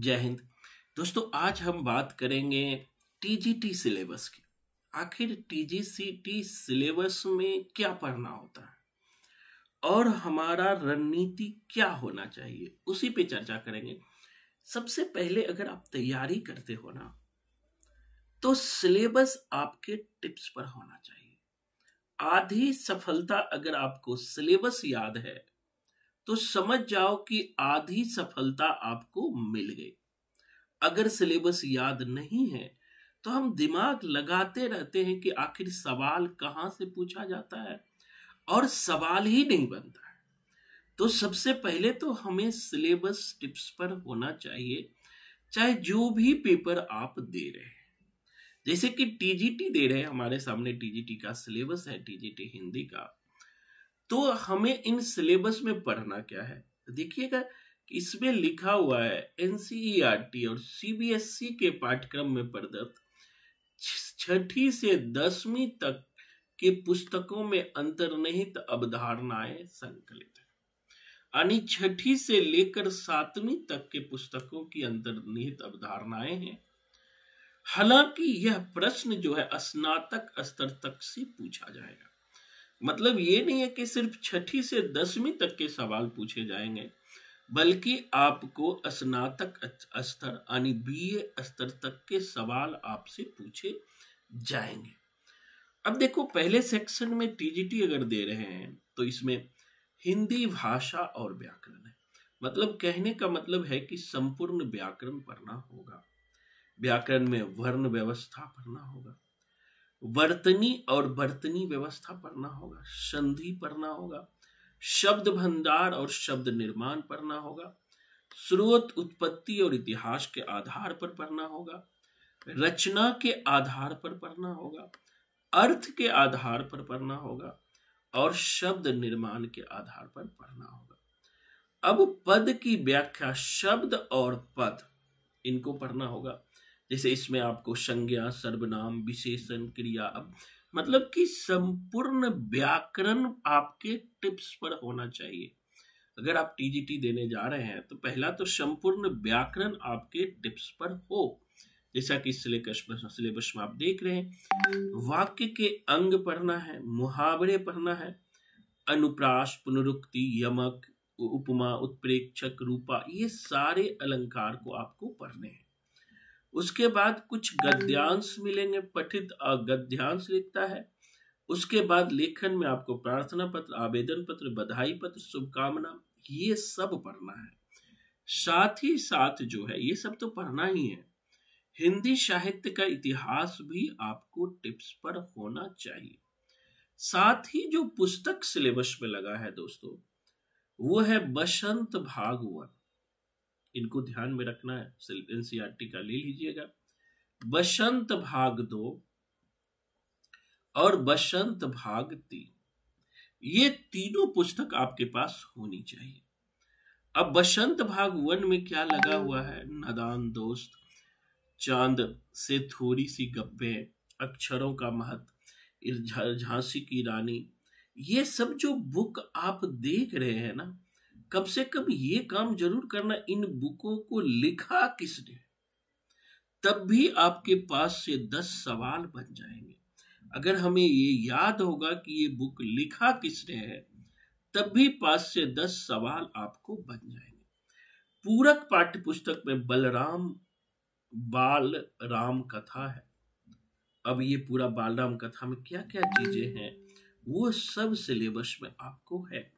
जय हिंद दोस्तों आज हम बात करेंगे टीजीटी सिलेबस की आखिर टीजीसीटी सिलेबस में क्या पढ़ना होता है और हमारा रणनीति क्या होना चाहिए उसी पे चर्चा करेंगे सबसे पहले अगर आप तैयारी करते हो ना तो सिलेबस आपके टिप्स पर होना चाहिए आधी सफलता अगर आपको सिलेबस याद है तो समझ जाओ कि आधी सफलता आपको मिल गई अगर सिलेबस याद नहीं है तो हम दिमाग लगाते रहते हैं कि आखिर सवाल कहां से पूछा जाता है और सवाल ही नहीं बनता है तो सबसे पहले तो हमें सिलेबस टिप्स पर होना चाहिए चाहे जो भी पेपर आप दे रहे हैं जैसे कि टीजीटी दे रहे हैं हमारे सामने टीजीटी का सिलेबस है टीजीटी हिंदी का तो हमें इन सिलेबस में पढ़ना क्या है तो देखिएगा इसमें लिखा हुआ है एनसीईआरटी e और सीबीएसई e के पाठ्यक्रम में प्रदत्त छठी से दसवीं तक के पुस्तकों में अंतर्निहित अवधारणाएं संकलित है यानी छठी से लेकर सातवीं तक के पुस्तकों की अंतर्निहित अवधारणाएं हैं हालांकि यह प्रश्न जो है स्नातक स्तर तक से पूछा जाएगा मतलब ये नहीं है कि सिर्फ छठी से दसवीं तक के सवाल पूछे जाएंगे बल्कि आपको स्नातक स्तर यानी ए स्तर तक के सवाल आपसे पूछे जाएंगे अब देखो पहले सेक्शन में टीजीटी अगर दे रहे हैं तो इसमें हिंदी भाषा और व्याकरण है मतलब कहने का मतलब है कि संपूर्ण व्याकरण पढ़ना होगा व्याकरण में वर्ण व्यवस्था पढ़ना होगा वर्तनी और बर्तनी व्यवस्था पढ़ना होगा संधि पढ़ना होगा शब्द भंडार और शब्द निर्माण पढ़ना होगा स्रोत उत्पत्ति और इतिहास के आधार पर पढ़ना होगा रचना के आधार पर पढ़ना होगा अर्थ के आधार पर पढ़ना होगा और शब्द निर्माण के आधार पर पढ़ना होगा अब पद की व्याख्या शब्द और पद इनको पढ़ना होगा जैसे इसमें आपको संज्ञा सर्वनाम विशेषण क्रिया अब मतलब कि संपूर्ण व्याकरण आपके टिप्स पर होना चाहिए अगर आप टीजीटी देने जा रहे हैं तो पहला तो संपूर्ण व्याकरण आपके टिप्स पर हो जैसा कि सिलेबस सिलेबस में आप देख रहे हैं वाक्य के अंग पढ़ना है मुहावरे पढ़ना है अनुप्रास पुनरुक्ति यमक उपमा उत्प्रेक्षक रूपा ये सारे अलंकार को आपको पढ़ने हैं उसके बाद कुछ गद्यांश मिलेंगे पठित गद्यांश लिखता है उसके बाद लेखन में आपको प्रार्थना पत्र आवेदन पत्र बधाई पत्र शुभकामना ये सब पढ़ना है साथ ही साथ जो है ये सब तो पढ़ना ही है हिंदी साहित्य का इतिहास भी आपको टिप्स पर होना चाहिए साथ ही जो पुस्तक सिलेबस में लगा है दोस्तों वो है बसंत भागवत इनको ध्यान में रखना है एनसीआरटी का ले लीजिएगा बसंत भाग दो और बसंत भाग तीन ये तीनों पुस्तक आपके पास होनी चाहिए अब बसंत भाग वन में क्या लगा हुआ है नदान दोस्त चांद से थोड़ी सी गप्पे अक्षरों का महत्व झांसी की रानी ये सब जो बुक आप देख रहे हैं ना कम से कम ये काम जरूर करना इन बुकों को लिखा किसने तब भी आपके पास से दस सवाल बन जाएंगे अगर हमें ये याद होगा कि ये बुक लिखा किसने है तब भी पास से दस सवाल आपको बन जाएंगे पूरक पाठ्य पुस्तक में बलराम बाल राम कथा है अब ये पूरा बालराम कथा में क्या क्या चीजें हैं वो सब सिलेबस में आपको है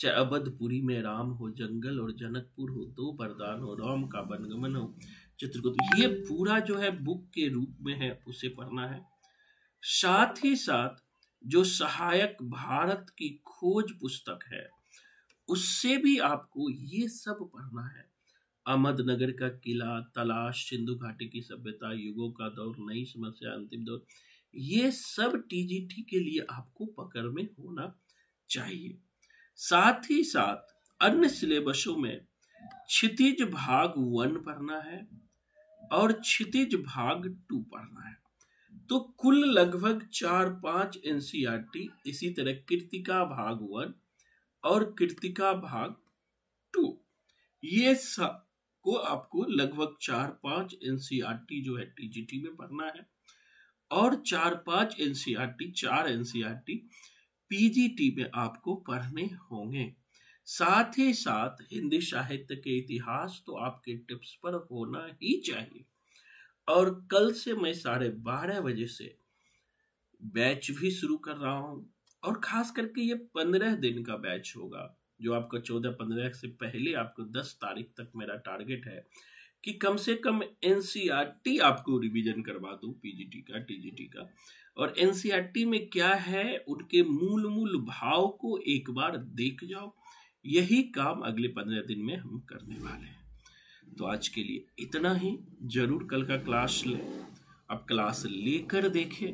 चराबदपुरी में राम हो जंगल और जनकपुर हो दो बरदान हो राम का बनगमन हो चित्रगुप्त ये पूरा जो है बुक के रूप में है उसे पढ़ना है साथ ही साथ जो सहायक भारत की खोज पुस्तक है उससे भी आपको ये सब पढ़ना है अहमदनगर का किला तलाश सिंधु घाटी की सभ्यता युगों का दौर नई समस्या अंतिम दौर ये सब टीजीटी के लिए आपको पकड़ में होना चाहिए साथ ही साथ अन्य सिलेबसों में क्षितिज भाग वन पढ़ना है और क्षितिज भाग टू पढ़ना है तो कुल लगभग चार पांच एनसीईआरटी e इसी तरह कृतिका भाग वन और कृतिका भाग टू ये सब को आपको लगभग चार पांच एनसीईआरटी e जो है टीजीटी में पढ़ना है और चार पांच एनसीईआरटी e चार एनसीईआरटी पीजीटी में आपको पढ़ने होंगे साथ ही साथ हिंदी साहित्य के इतिहास तो आपके टिप्स पर होना ही चाहिए और कल से मैं साढ़े बारह बजे से बैच भी शुरू कर रहा हूं और खास करके ये पंद्रह दिन का बैच होगा जो आपको चौदह पंद्रह से पहले आपको दस तारीख तक मेरा टारगेट है कि कम से कम एनसीआर आपको रिवीजन करवा दू पीजीटी का टीजीटी का और एनसीईआरटी e में क्या है उनके मूल मूल भाव को एक बार देख जाओ यही काम अगले पंद्रह दिन में हम करने वाले हैं तो आज के लिए इतना ही जरूर कल का क्लास लें आप क्लास लेकर देखें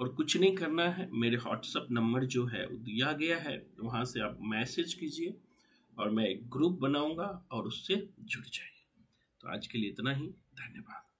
और कुछ नहीं करना है मेरे व्हाट्सअप नंबर जो है वो दिया गया है वहाँ से आप मैसेज कीजिए और मैं एक ग्रुप बनाऊंगा और उससे जुड़ जाइए तो आज के लिए इतना ही धन्यवाद